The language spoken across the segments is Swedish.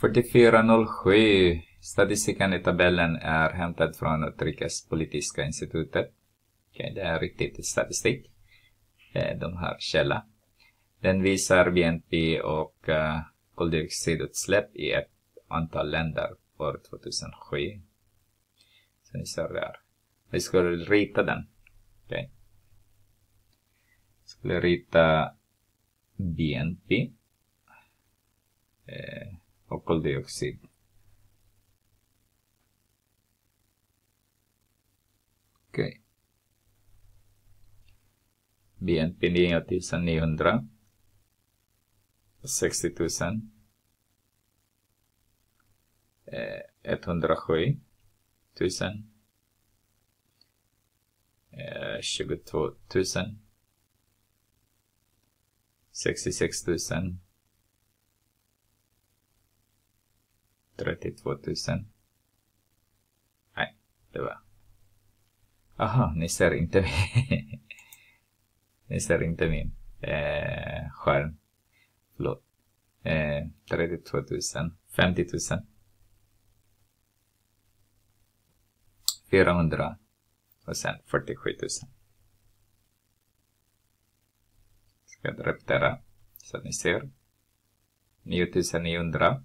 4407. Statistiken i tabellen är hämtad från Utrikespolitiska institutet. Okay, det är riktigt statistik. Eh, de har källa. Den visar BNP och uh, koldioxidutsläpp i ett antal länder för 2007. Så ni ser där. Vi skulle rita den. Okay. Skulle rita BNP. Eh och koldioxid. Okay. BNP 9900. 60 000. 107 000. 22 000. 66 000. 2000? Nej, det var... Aha, ni ser inte min... ni ser inte min eh, skärm. Förlåt. Eh, 32 000, 50 000. 400 och sen 47 000. Ska jag repetera så att ni ser. 9900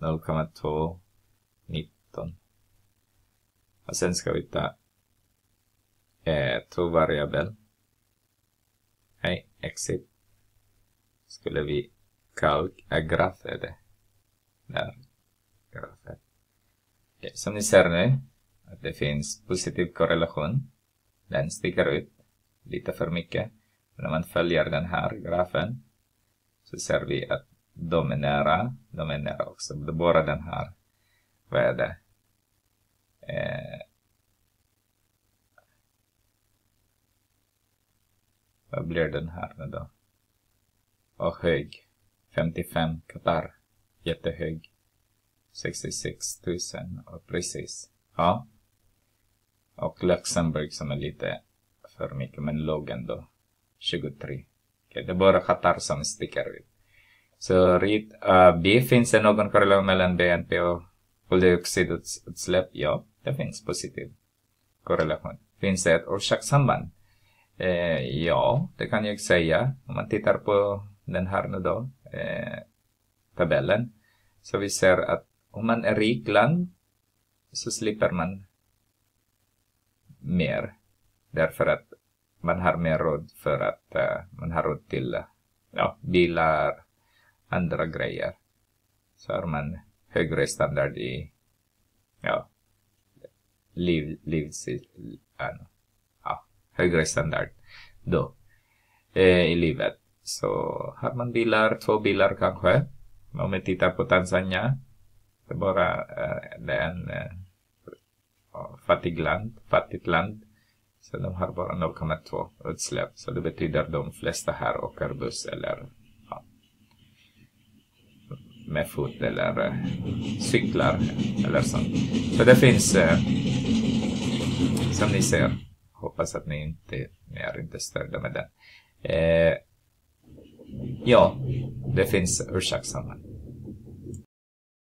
0,2, 19. Och sen ska vi ta eh, tvåvariabel. Nej, exit. Skulle vi kalk, äh, graf är det. Där, grafen. Okay, som ni ser nu, att det finns positiv korrelation. Den sticker ut lite för mycket. När man följer den här grafen så ser vi att de är nära, de är nära också. Bara den här, vad är det? Eh, vad blir den här nu då? Och hög. 55 Qatar. Jättehög. 66 000 och precis. Ja. Och Luxemburg som är lite för mycket, men låg ändå. 23. Okay, det är bara Qatar som sticker ut. Så rit uh, B. Finns det någon korrelation mellan BNP och koldioxidutsläpp? Ja, det finns positiv korrelation. Finns det ett orsakssamband? Eh, ja, det kan jag säga. Om man tittar på den här nu då, eh, tabellen, så vi ser att om man är rik land så slipper man mer. Därför att man har mer råd för att uh, man har råd till uh, ja, bilar, andra grejer. Så har man högre standard i ja, liv, livs, ja, högre standard då eh, i livet. Så har man bilar, två bilar kanske. Om vi tittar på Tanzania, det är bara eh, en eh, fattig land, fattigt land. Så de har bara 0,2 utsläpp. Så det betyder de flesta här åker buss eller med fot eller eh, cyklar eller sånt. Så det finns, eh, som ni ser, hoppas att ni inte ni är inte störda med det. Eh, ja, det finns ursäktsamman.